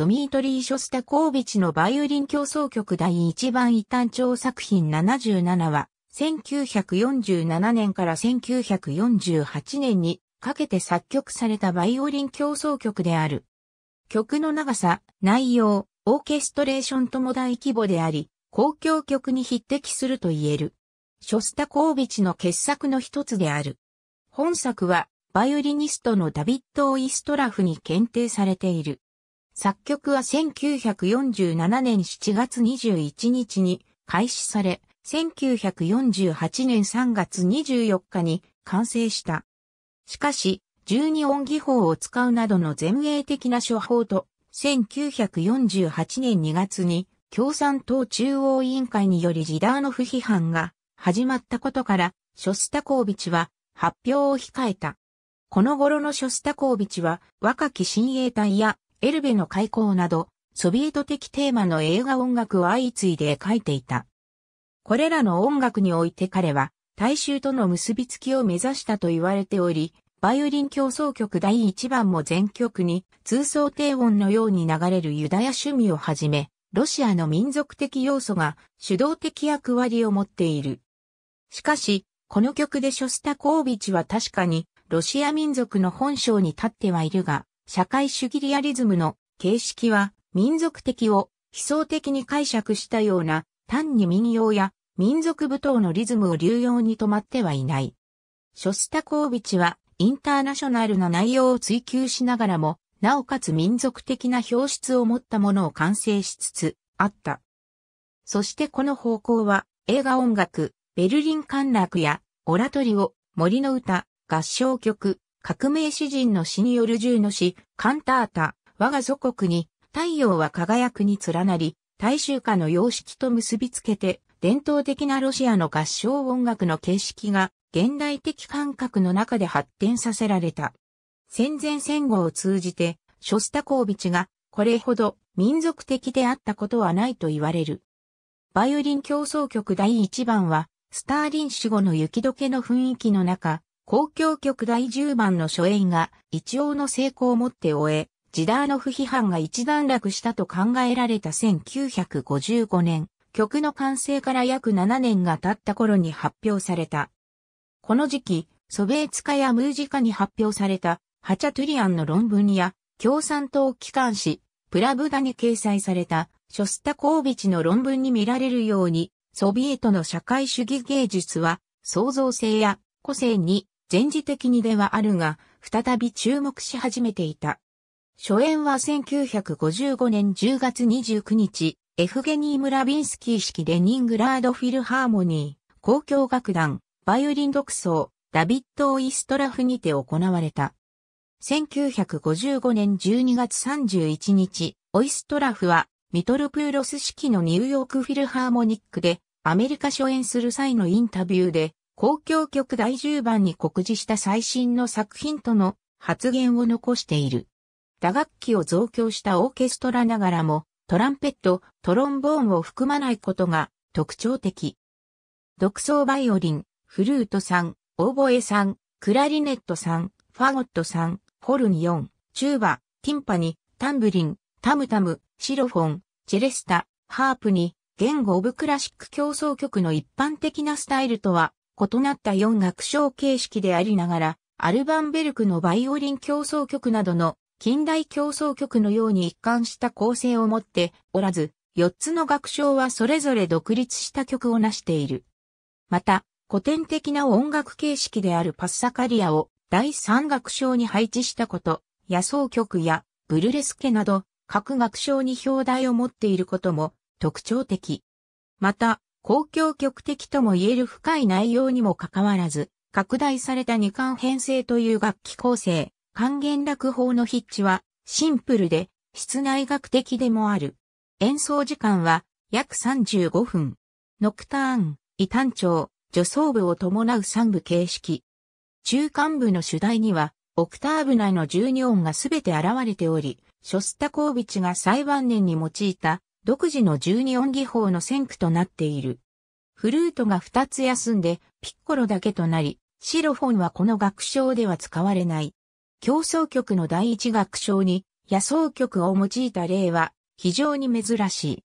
ドミートリー・ショスタコービチのバイオリン競争曲第1番異端調作品77は、1947年から1948年にかけて作曲されたバイオリン競争曲である。曲の長さ、内容、オーケストレーションとも大規模であり、公共曲に匹敵すると言える。ショスタコービチの傑作の一つである。本作は、バイオリニストのダビッド・オイストラフに検定されている。作曲は1947年7月21日に開始され、1948年3月24日に完成した。しかし、12音技法を使うなどの前衛的な処方と、1948年2月に共産党中央委員会によりジダーノフ批判が始まったことから、ショスタコービチは発表を控えた。この頃のショスタコービチは若き親衛隊やエルベの開港など、ソビエト的テーマの映画音楽を相次いで描いていた。これらの音楽において彼は、大衆との結びつきを目指したと言われており、バイオリン競争曲第1番も全曲に通奏低音のように流れるユダヤ趣味をはじめ、ロシアの民族的要素が主導的役割を持っている。しかし、この曲でショスタコービチは確かにロシア民族の本性に立ってはいるが、社会主義リアリズムの形式は民族的を悲壮的に解釈したような単に民謡や民族舞踏のリズムを流用に止まってはいない。ショスタコービチはインターナショナルな内容を追求しながらも、なおかつ民族的な表出を持ったものを完成しつつあった。そしてこの方向は映画音楽、ベルリン陥落やオラトリオ、森の歌、合唱曲、革命詩人の詩による銃の詩、カンタータ、我が祖国に、太陽は輝くに連なり、大衆歌の様式と結びつけて、伝統的なロシアの合唱音楽の形式が、現代的感覚の中で発展させられた。戦前戦後を通じて、ショスタコービチが、これほど民族的であったことはないと言われる。バイオリン競争曲第1番は、スターリン死後の雪解けの雰囲気の中、公共曲第10番の初演が一応の成功をもって終え、ジダーノフ批判が一段落したと考えられた1955年、曲の完成から約7年が経った頃に発表された。この時期、ソビエツ化やムージカに発表されたハチャトゥリアンの論文や共産党機関紙、プラブダに掲載されたショスタコービチの論文に見られるように、ソビエトの社会主義芸術は創造性や個性に前時的にではあるが、再び注目し始めていた。初演は1955年10月29日、エフゲニー・ムラビンスキー式レニングラード・フィルハーモニー、交響楽団、バイオリン独奏、ダビッド・オイストラフにて行われた。1955年12月31日、オイストラフは、ミトルプーロス式のニューヨークフィルハーモニックで、アメリカ初演する際のインタビューで、交響曲第10番に告示した最新の作品との発言を残している。打楽器を増強したオーケストラながらも、トランペット、トロンボーンを含まないことが特徴的。独奏バイオリン、フルートさん、オーボエさん、クラリネットさん、ファゴットさん、ホルン4、チューバ、ティンパニ、タンブリン、タムタム、シロフォン、チェレスタ、ハープに、言語オブクラシック競争曲の一般的なスタイルとは異なった四楽章形式でありながら、アルバンベルクのバイオリン競争曲などの近代競争曲のように一貫した構成を持っておらず、四つの楽章はそれぞれ独立した曲を成している。また、古典的な音楽形式であるパッサカリアを第三楽章に配置したこと、野草曲やブルレスケなど各楽章に表題を持っていることも特徴的。また、公共局的とも言える深い内容にもかかわらず、拡大された二巻編成という楽器構成、還元楽法の筆致は、シンプルで、室内学的でもある。演奏時間は、約35分。ノクターン、異端調、助走部を伴う三部形式。中間部の主題には、オクターブ内の12音がすべて現れており、ショスタコービチが最晩年に用いた独自の十二音技法の先駆となっている。フルートが2つ休んで、ピッコロだけとなり、シロフォンはこの楽章では使われない。競争曲の第一楽章に、野草曲を用いた例は、非常に珍しい。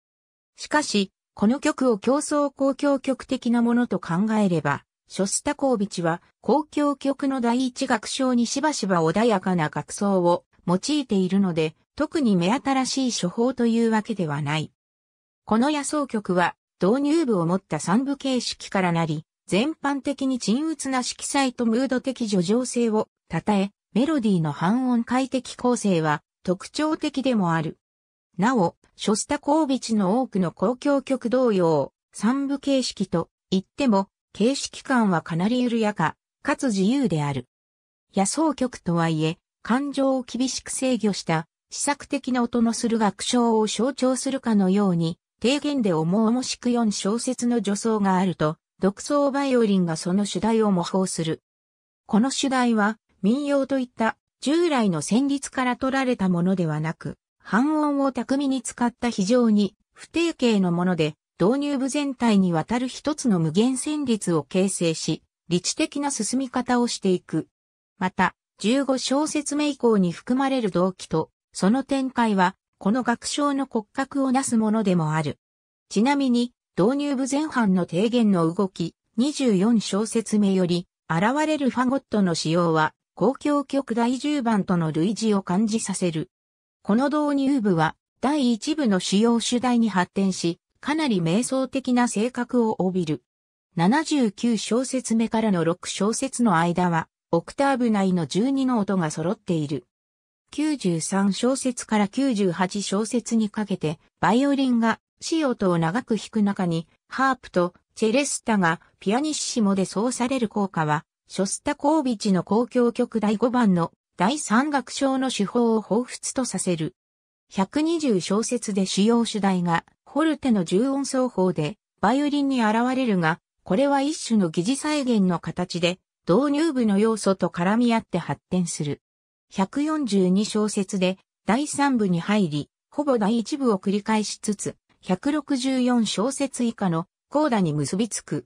しかし、この曲を競争公共曲的なものと考えれば、ショスタコービチは公共曲の第一楽章にしばしば穏やかな楽奏を用いているので、特に目新しい処方というわけではない。この野草局は導入部を持った三部形式からなり、全般的に沈鬱な色彩とムード的叙情性を称え、メロディーの半音階的構成は特徴的でもある。なお、ショスタコービチの多くの公共曲同様、三部形式と言っても、形式感はかなり緩やか、かつ自由である。野草曲とはいえ、感情を厳しく制御した試作的な音のする楽章を象徴するかのように、低減で重々しく4小節の助走があると、独奏バイオリンがその主題を模倣する。この主題は、民謡といった従来の旋律から取られたものではなく、半音を巧みに使った非常に不定形のもので、導入部全体にわたる一つの無限旋律を形成し、理知的な進み方をしていく。また、15小節目以降に含まれる動機とその展開は、この学章の骨格をなすものでもある。ちなみに、導入部前半の提言の動き、24小節目より、現れるファゴットの使用は、公共曲第10番との類似を感じさせる。この導入部は、第1部の主要主題に発展し、かなり瞑想的な性格を帯びる。79小節目からの6小節の間は、オクターブ内の12の音が揃っている。93小節から98小節にかけて、バイオリンが C とを長く弾く中に、ハープとチェレスタがピアニッシモで奏される効果は、ショスタコービチの交響曲第5番の第3楽章の手法を彷彿とさせる。120小節で使用主題が、ホルテの重音奏法で、バイオリンに現れるが、これは一種の疑似再現の形で、導入部の要素と絡み合って発展する。142小節で第3部に入り、ほぼ第1部を繰り返しつつ、164小節以下のコーダに結びつく。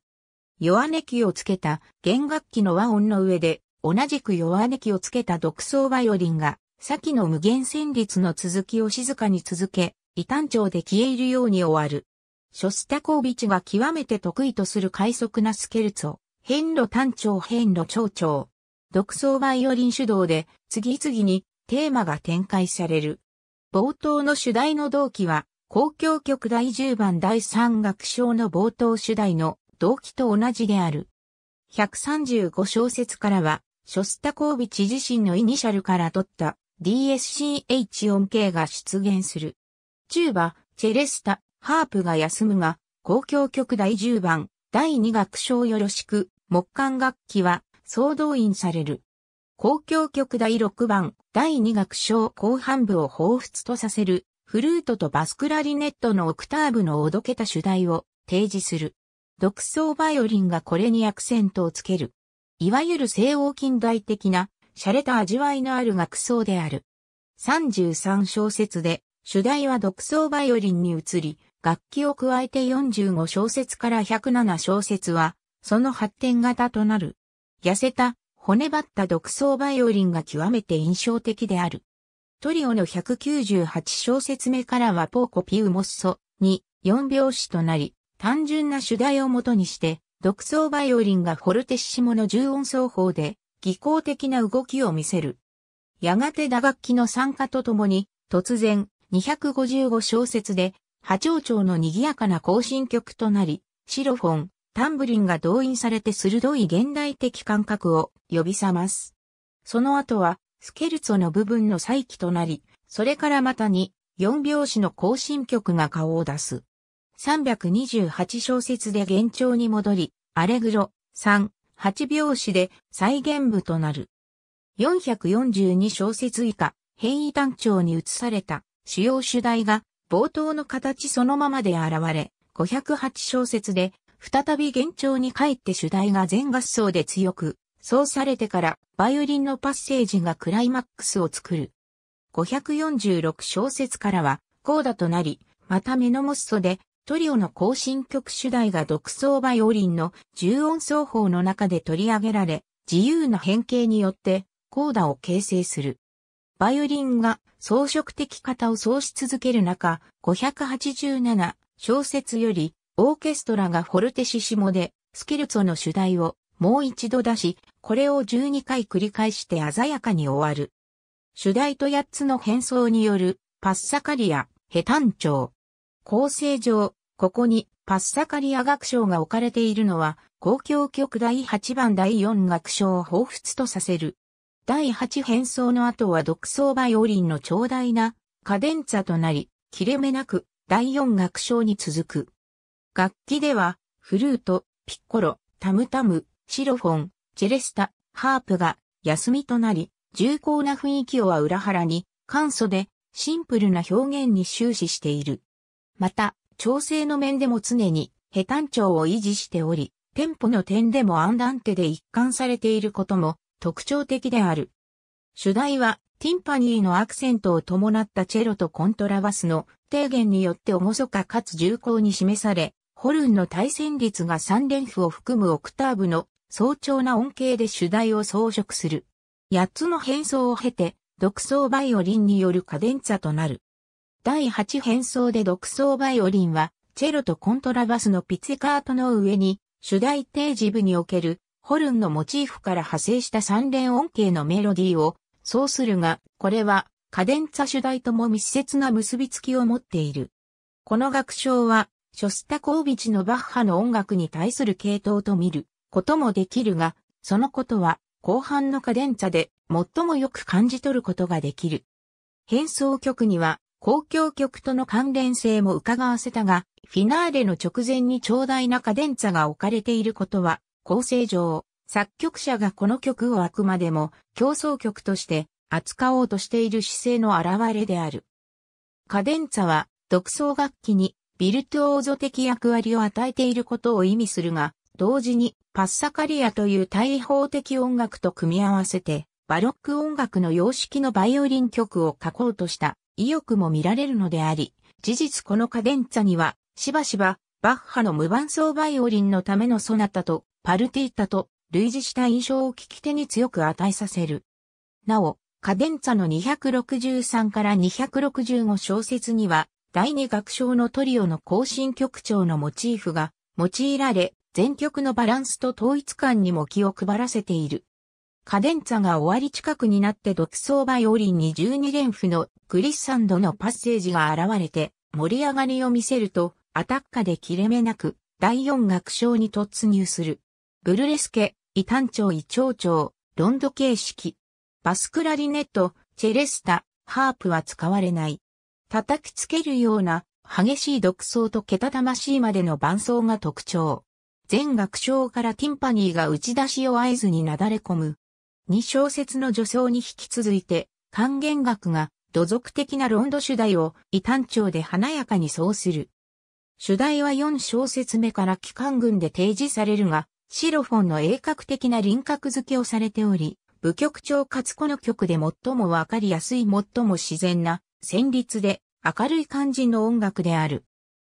弱音器をつけた弦楽器の和音の上で、同じく弱音器をつけた独奏バイオリンが、先の無限旋律の続きを静かに続け、異端調で消えるように終わる。ショスタコービチが極めて得意とする快速なスケルツォ、変路単調変路長調。独奏バイオリン主導で次々にテーマが展開される。冒頭の主題の動機は、公共曲第10番第3楽章の冒頭主題の動機と同じである。135小節からは、ショスタコービチ自身のイニシャルから取った DSCH 音形が出現する。チューバ、チェレスタ、ハープが休むが、公共曲第10番、第2楽章よろしく、木管楽器は総動員される。公共曲第6番、第2楽章後半部を彷彿とさせる、フルートとバスクラリネットのオクターブのおどけた主題を提示する。独奏バイオリンがこれにアクセントをつける。いわゆる西欧近代的な、洒落た味わいのある楽奏である。33小節で、主題は独奏バイオリンに移り、楽器を加えて45小節から107小節は、その発展型となる。痩せた、骨張った独創バイオリンが極めて印象的である。トリオの198小節目からはポーコピウモッソに4拍子となり、単純な主題をもとにして、独創バイオリンがフォルテッシモの重音奏法で、技巧的な動きを見せる。やがて打楽器の参加とともに、突然、255小節で、波長長の賑やかな行進曲となり、シロフォン、タンブリンが動員されて鋭い現代的感覚を呼び覚ます。その後は、スケルツォの部分の再起となり、それからまたに、4拍子の行進曲が顔を出す。328小節で幻聴に戻り、アレグロ、3、8拍子で再現部となる。442小節以下、変異単調に移された主要主題が冒頭の形そのままで現れ、508小節で再び現聴に帰って主題が全合奏で強く、そうされてからバイオリンのパッセージがクライマックスを作る。546小節からは、コーダとなり、またメノモッソで、トリオの行進曲主題が独奏バイオリンの重音奏法の中で取り上げられ、自由な変形によってコーダを形成する。バイオリンが装飾的型を奏し続ける中、587小節よりオーケストラがフォルテシシモで、スキルツォの主題をもう一度出し、これを12回繰り返して鮮やかに終わる。主題と8つの変装によるパッサカリア、ヘタン調。構成上、ここにパッサカリア楽章が置かれているのは、公共曲第8番第4楽章を彷彿とさせる。第8変装の後は独奏バイオリンの長大なカデンツァとなり、切れ目なく第4楽章に続く。楽器では、フルート、ピッコロ、タムタム、シロフォン、チェレスタ、ハープが休みとなり、重厚な雰囲気をは裏腹に、簡素でシンプルな表現に終始している。また、調整の面でも常に、ヘタン調を維持しており、テンポの点でもアンダンテで一貫されていることも特徴的である。主題は、ティンパニーのアクセントを伴ったチェロとコントラバスの低減によってそかかつ重厚に示され、ホルンの対旋律が三連符を含むオクターブの早朝な音形で主題を装飾する。八つの変奏を経て、独奏バイオリンによるカデンツァとなる。第八変奏で独奏バイオリンは、チェロとコントラバスのピツカートの上に、主題定時部におけるホルンのモチーフから派生した三連音形のメロディーを、そうするが、これは、カデンツァ主題とも密接な結びつきを持っている。この楽章は、ショスタコービチのバッハの音楽に対する系統と見ることもできるが、そのことは後半のカデンツァで最もよく感じ取ることができる。変奏曲には公共曲との関連性も伺わせたが、フィナーレの直前に長大なカデンツァが置かれていることは、構成上、作曲者がこの曲をあくまでも競争曲として扱おうとしている姿勢の表れである。カデンツァは独奏楽器にビルトオーゾ的役割を与えていることを意味するが、同時にパッサカリアという大法的音楽と組み合わせて、バロック音楽の様式のバイオリン曲を書こうとした意欲も見られるのであり、事実このカデンツァには、しばしば、バッハの無伴奏バイオリンのためのソナタと、パルティータと、類似した印象を聞き手に強く与えさせる。なお、カデンツァの263から265小節には、第二楽章のトリオの行進曲調のモチーフが用いられ、全曲のバランスと統一感にも気を配らせている。カデンツァが終わり近くになって独奏バイオリンに12連符のグリッサンドのパッセージが現れて盛り上がりを見せるとアタッカで切れ目なく第4楽章に突入する。ブルレスケ、異端調異ョ調、ロンド形式。バスクラリネット、チェレスタ、ハープは使われない。叩きつけるような激しい独奏とけたたましいまでの伴奏が特徴。全楽章からティンパニーが打ち出しを合図になだれ込む。二小節の助奏に引き続いて、管弦楽が土俗的なロンド主題を異端調で華やかに奏する。主題は4小節目から機関群で提示されるが、シロフォンの鋭角的な輪郭付けをされており、部曲調かつこの曲で最もわかりやすい最も自然な旋律で明るい感じの音楽である。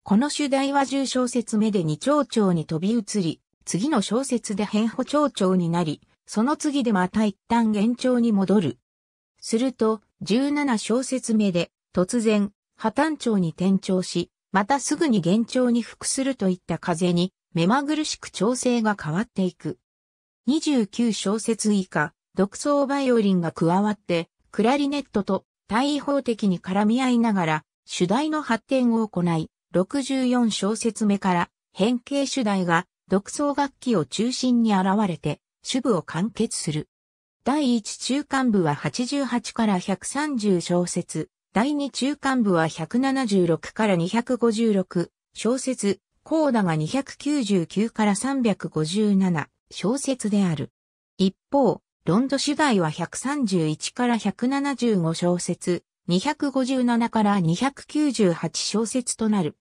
この主題は10小節目で2長調に飛び移り、次の小節で変歩長調になり、その次でまた一旦幻調に戻る。すると、17小節目で、突然、破綻調に転調し、またすぐに幻調に服するといった風に、目まぐるしく調整が変わっていく。29小節以下、独奏バイオリンが加わって、クラリネットと対位法的に絡み合いながら、主題の発展を行い、64小節目から変形主題が独奏楽器を中心に現れて、主部を完結する。第1中間部は88から130小節、第2中間部は176から256小節、コーダが299から357小節である。一方、ロンド主題は131から175小節、257から298小節となる。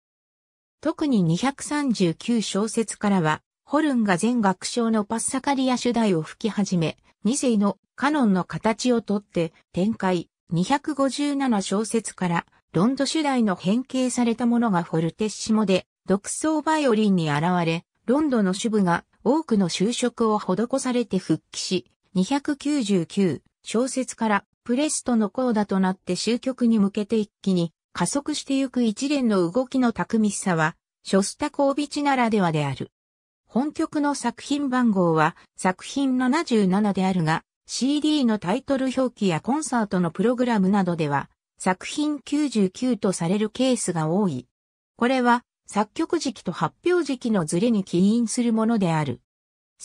特に239小節からは、ホルンが全楽章のパッサカリア主題を吹き始め、2世のカノンの形をとって展開、257小節からロンド主題の変形されたものがフォルテッシモで独奏バイオリンに現れ、ロンドの主部が多くの就職を施されて復帰し、299小説からプレストのコーダとなって終局に向けて一気に加速してゆく一連の動きの巧みさは、ショスタコービチならではである。本曲の作品番号は作品77であるが、CD のタイトル表記やコンサートのプログラムなどでは、作品99とされるケースが多い。これは、作曲時期と発表時期のズレに起因するものである。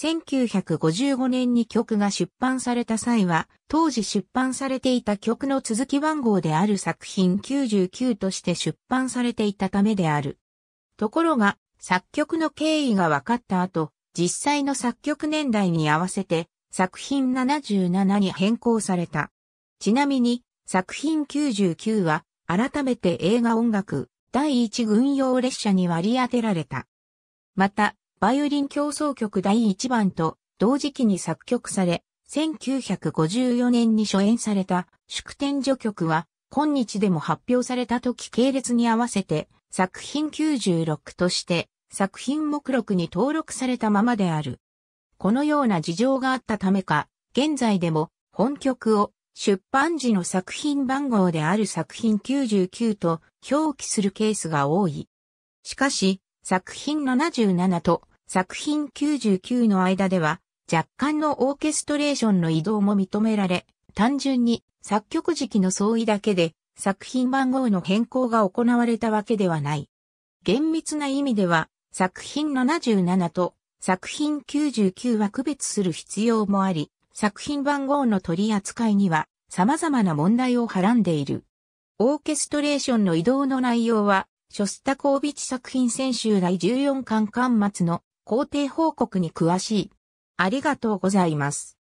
1955年に曲が出版された際は、当時出版されていた曲の続き番号である作品99として出版されていたためである。ところが、作曲の経緯が分かった後、実際の作曲年代に合わせて、作品77に変更された。ちなみに、作品99は、改めて映画音楽、第一軍用列車に割り当てられた。また、バイオリン競争曲第1番と同時期に作曲され、1954年に初演された祝典序曲は、今日でも発表された時系列に合わせて作品96として作品目録に登録されたままである。このような事情があったためか、現在でも本曲を出版時の作品番号である作品99と表記するケースが多い。しかし、作品77と作品99の間では、若干のオーケストレーションの移動も認められ、単純に作曲時期の相違だけで作品番号の変更が行われたわけではない。厳密な意味では作品77と作品99は区別する必要もあり、作品番号の取り扱いには様々な問題をはらんでいる。オーケストレーションの移動の内容は、ショスタコービチ作品選集第14巻巻末の工程報告に詳しい。ありがとうございます。